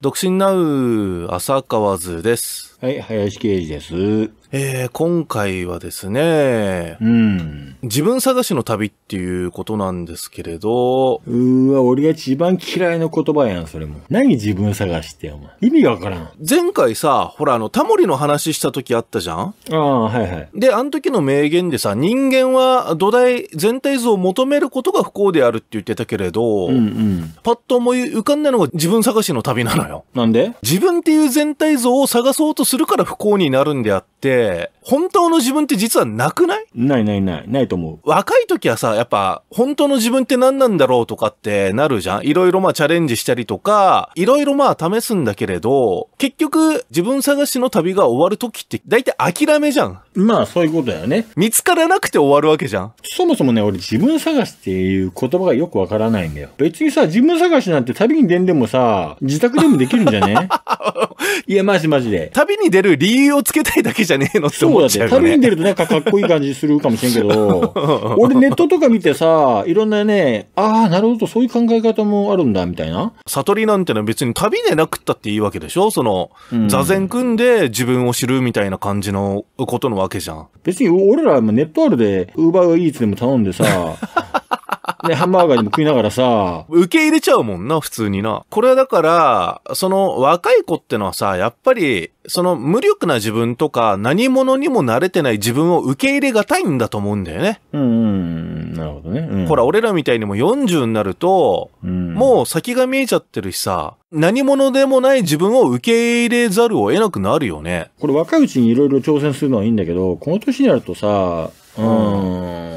独身ナウ浅川図です。はい、林啓二です。えー、今回はですね、うん、自分探しの旅っていうことなんですけれど。うわ、俺が一番嫌いな言葉やん、それも。何自分探しってお前。意味がわからん。前回さ、ほらあの、タモリの話した時あったじゃんああ、はいはい。で、あの時の名言でさ、人間は土台、全体像を求めることが不幸であるって言ってたけれど、うんうん、パッと思い浮かんだのが自分探しの旅なのよ。なんで自分っていう全体像を探そうとするから不幸になるんであって、、本当の自分って実はなくないないないない、ないと思う。若い時はさ、やっぱ、本当の自分って何なんだろうとかってなるじゃんいろいろまあチャレンジしたりとか、いろいろまあ試すんだけれど、結局、自分探しの旅が終わる時って、大体諦めじゃん。まあ、そういうことだよね。見つからなくて終わるわけじゃん。そもそもね、俺自分探しっていう言葉がよくわからないんだよ。別にさ、自分探しなんて旅に出んでもさ、自宅でもできるんじゃね いや、マジマジで。旅に出る理由をつけたいだけじゃねねえのって思っちゃうよ、ね、そうだね。旅に出るとなんかかっこいい感じするかもしれんけど、俺ネットとか見てさ、いろんなね、ああ、なるほど、そういう考え方もあるんだ、みたいな。悟りなんてのは別に旅でなくったっていいわけでしょその、座禅組んで自分を知るみたいな感じのことのわけじゃん。別に俺らネットあるで、ウーバーイーツでも頼んでさ、で、ハンバーガーにも食いながらさ。受け入れちゃうもんな、普通にな。これはだから、その若い子ってのはさ、やっぱり、その無力な自分とか、何者にも慣れてない自分を受け入れがたいんだと思うんだよね。うん、うん、なるほどね、うん、ほら、俺らみたいにも40になると、うん、もう先が見えちゃってるしさ、何者でもない自分を受け入れざるを得なくなるよね。これ若いうちにいろいろ挑戦するのはいいんだけど、この年になるとさ、うん、うん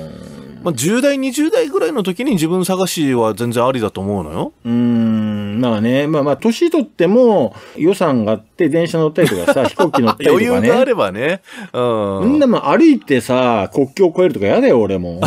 まあ、10代、20代ぐらいの時に自分探しは全然ありだと思うのよ。うんまあね、まあまあ、年取っても予算があって、電車乗ったりとかさ、飛行機乗ったりとかね。余裕があればね。うん。んなも歩いてさ、国境越えるとか嫌だよ、俺も。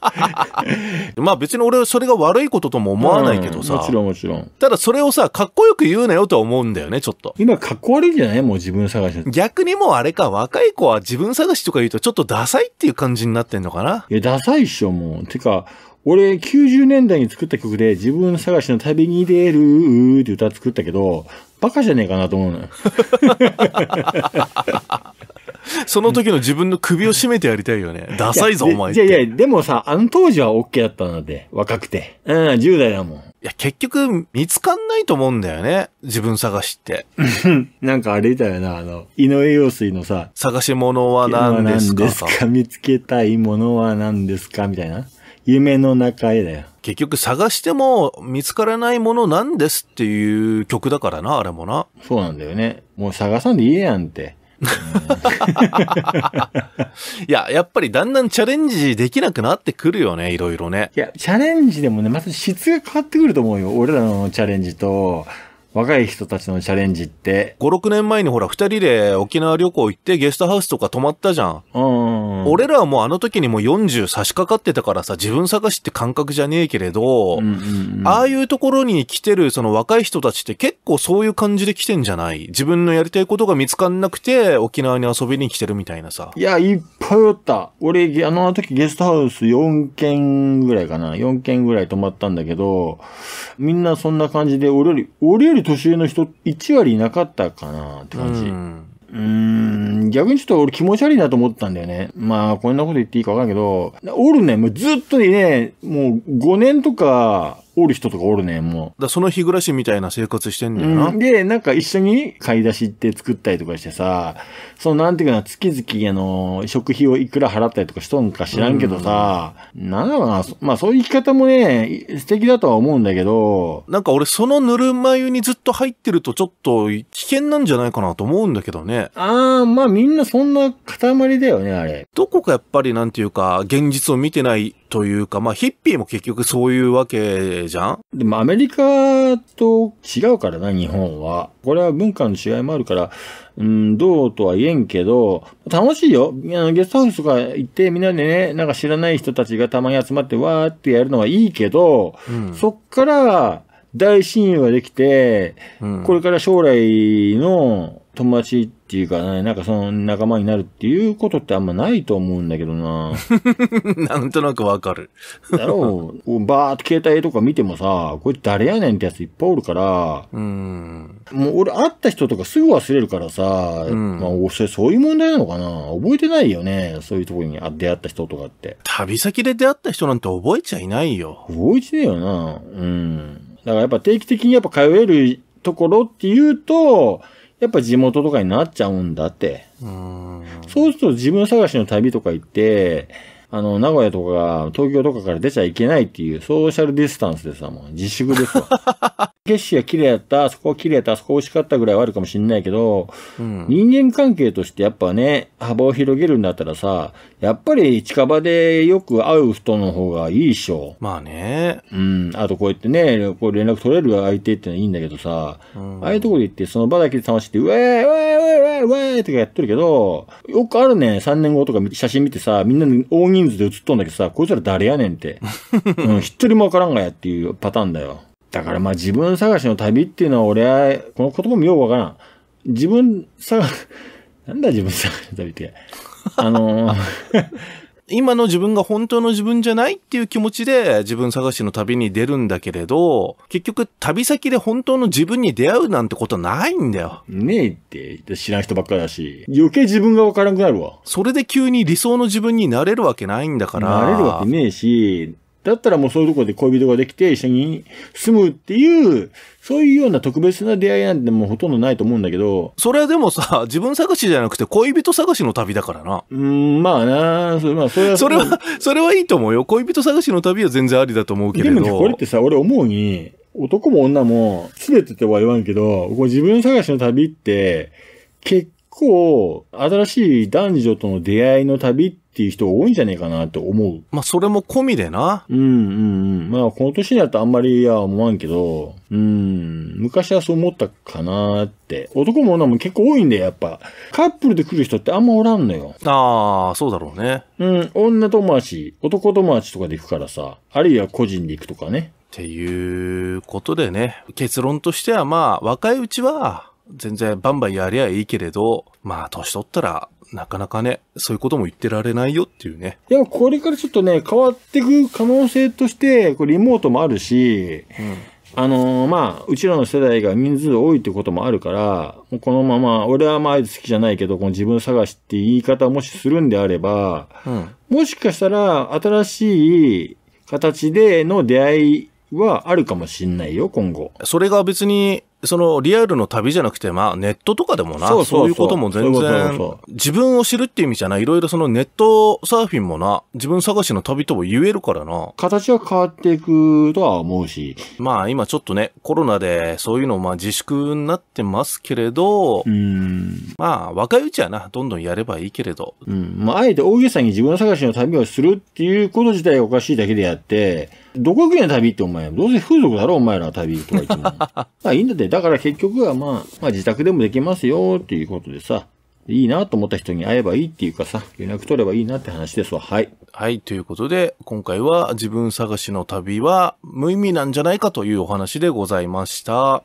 まあ別に俺はそれが悪いこととも思わないけどさ。うん、もちろんもちろん。ただそれをさ、かっこよく言うなよとは思うんだよね、ちょっと。今かっこ悪いんじゃないもう自分探し。逆にもうあれか、若い子は自分探しとか言うとちょっとダサいっていう感じになってんのかな。いや、ダサいっしょ、もう。てか、俺、90年代に作った曲で、自分探しの旅に出るーって歌作ったけど、バカじゃねえかなと思うのよ。その時の自分の首を絞めてやりたいよね。ダサいぞ、お前って。いやいや、でもさ、あの当時は OK だったので、若くて。うん、10代だもん。いや、結局、見つかんないと思うんだよね。自分探しって。なんかあれだよな、あの、井上陽水のさ、探し物は何ですかですか見つけたいものは何ですかみたいな。夢の中へだよ。結局探しても見つからないものなんですっていう曲だからな、あれもな。そうなんだよね。もう探さんでいいやんって。いや、やっぱりだんだんチャレンジできなくなってくるよね、いろいろね。いや、チャレンジでもね、また質が変わってくると思うよ。俺らのチャレンジと、若い人たちのチャレンジって。5、6年前にほら、二人で沖縄旅行行ってゲストハウスとか泊まったじゃん。うん。俺らはもうあの時にもう40差し掛かってたからさ、自分探しって感覚じゃねえけれど、うんうんうん、ああいうところに来てるその若い人たちって結構そういう感じで来てんじゃない自分のやりたいことが見つかんなくて、沖縄に遊びに来てるみたいなさ。いや、いっぱいおった。俺、あの時ゲストハウス4軒ぐらいかな。4軒ぐらい泊まったんだけど、みんなそんな感じで、俺より、俺より年上の人1割いなかったかなって感じ。うんうん、逆にちょっと俺気持ち悪いなと思ったんだよね。まあ、こんなこと言っていいかわかんないけど、おるね、もうずっとね、もう5年とか、おる人とかおるねもう。だその日暮らしみたいな生活してんだよな、うん。で、なんか一緒に買い出しって作ったりとかしてさ、そのなんていうかな、月々あの、食費をいくら払ったりとかしとんか知らんけどさ、うん、なんだろうな、まあそういう生き方もね、素敵だとは思うんだけど。なんか俺そのぬるま湯にずっと入ってるとちょっと危険なんじゃないかなと思うんだけどね。ああ、まあみんなそんな塊だよね、あれ。どこかやっぱりなんていうか、現実を見てないというか、まあ、ヒッピーも結局そういうわけじゃんでもアメリカと違うからな、日本は。これは文化の違いもあるから、うん、どうとは言えんけど、楽しいよ。あの、ゲストハウスとか行って、みんなでね、なんか知らない人たちがたまに集まってわーってやるのはいいけど、うん、そっから、大親友ができて、うん、これから将来の友達っていうかね、なんかその仲間になるっていうことってあんまないと思うんだけどな。なんとなくわかる。だろう。バーっと携帯とか見てもさ、こいつ誰やねんってやついっぱいおるから、うん。もう俺会った人とかすぐ忘れるからさ、うん、まあそれそういう問題なのかな覚えてないよね。そういうところに出会った人とかって。旅先で出会った人なんて覚えちゃいないよ。覚えてねえよな。うん。だからやっぱ定期的にやっぱ通えるところっていうと、やっぱ地元とかになっちゃうんだって。そうすると自分探しの旅とか行って、あの、名古屋とか東京とかから出ちゃいけないっていうソーシャルディスタンスでさ、もう自粛ですわ。景色が綺麗だった、あそこは綺麗だった、あそこ美味しかったぐらいはあるかもしんないけど、うん、人間関係としてやっぱね、幅を広げるんだったらさ、やっぱり近場でよく会う人の方がいいっしょ。まあね。うん。あとこうやってね、こう連絡取れる相手ってのはいいんだけどさ、うん、ああいうとこで行ってその場だけで楽して、うえー、うえー、うえー、うえー、とかやってるけど、よくあるね、3年後とか写真見てさ、みんな大人数で写っとんだけどさ、こいつら誰やねんって。うん、一人もわからんがやっていうパターンだよ。だからまあ自分探しの旅っていうのは俺は、この言葉もようわからん。自分探し、なんだ自分探しの旅って。あのー、今の自分が本当の自分じゃないっていう気持ちで自分探しの旅に出るんだけれど、結局旅先で本当の自分に出会うなんてことないんだよ。ねえって知らん人ばっかだし、余計自分がわからなくなるわ。それで急に理想の自分になれるわけないんだから。なれるわけねえし、だったらもうそういうところで恋人ができて一緒に住むっていう、そういうような特別な出会いなんてもうほとんどないと思うんだけど。それはでもさ、自分探しじゃなくて恋人探しの旅だからな。うん、まあなそれ,、まあ、それは。それは、それはいいと思うよ。恋人探しの旅は全然ありだと思うけれど。でもね、これってさ、俺思うに、男も女も、すべてとは言わんけど、こ自分探しの旅って、結構、新しい男女との出会いの旅っていう人多いんじゃねえかなと思う。まあ、それも込みでな。うんうんうん。まあ、この年だとあんまりは思わんけど、うん、昔はそう思ったかなって。男も女も結構多いんだよ、やっぱ。カップルで来る人ってあんまおらんのよ。ああ、そうだろうね。うん、女友達、男友達とかで行くからさ、あるいは個人で行くとかね。っていうことでね、結論としてはまあ、若いうちは、全然バンバンやりゃいいけれど、まあ、年取ったら、なかなかね、そういうことも言ってられないよっていうね。でも、これからちょっとね、変わっていく可能性として、これリモートもあるし、うんあのー、まあ、うちらの世代が人数多いってこともあるから、このまま、俺はまあ、好きじゃないけど、この自分探しって言い方をもしするんであれば、うん、もしかしたら、新しい形での出会いはあるかもしんないよ、今後。それが別に、そのリアルの旅じゃなくて、まあネットとかでもな、そうそういうことも全然、自分を知るっていう意味じゃない、いろいろそのネットサーフィンもな、自分探しの旅とも言えるからな。形は変わっていくとは思うし。まあ今ちょっとね、コロナでそういうのまあ自粛になってますけれど、うんまあ若いうちはな、どんどんやればいいけれど。うん。まああえて大げさに自分探しの旅をするっていうこと自体がおかしいだけであって、どこ行くんや旅ってお前、どうせ風俗だろお前ら旅とか言っても。まあいいんだってだから結局はまあ、まあ自宅でもできますよっていうことでさ、いいなと思った人に会えばいいっていうかさ、連絡取ればいいなって話ですわ。はい。はい、ということで、今回は自分探しの旅は無意味なんじゃないかというお話でございました。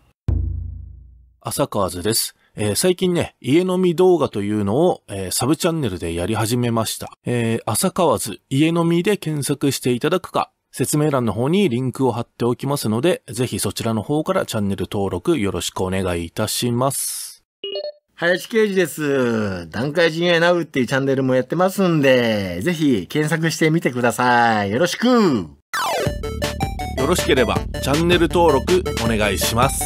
浅川図です。えー、最近ね、家飲み動画というのを、えー、サブチャンネルでやり始めました。えー、浅川図、家飲みで検索していただくか、説明欄の方にリンクを貼っておきますので、ぜひそちらの方からチャンネル登録よろしくお願いいたします。林刑事です。段階人営ナウっていうチャンネルもやってますんで、ぜひ検索してみてください。よろしくよろしければチャンネル登録お願いします。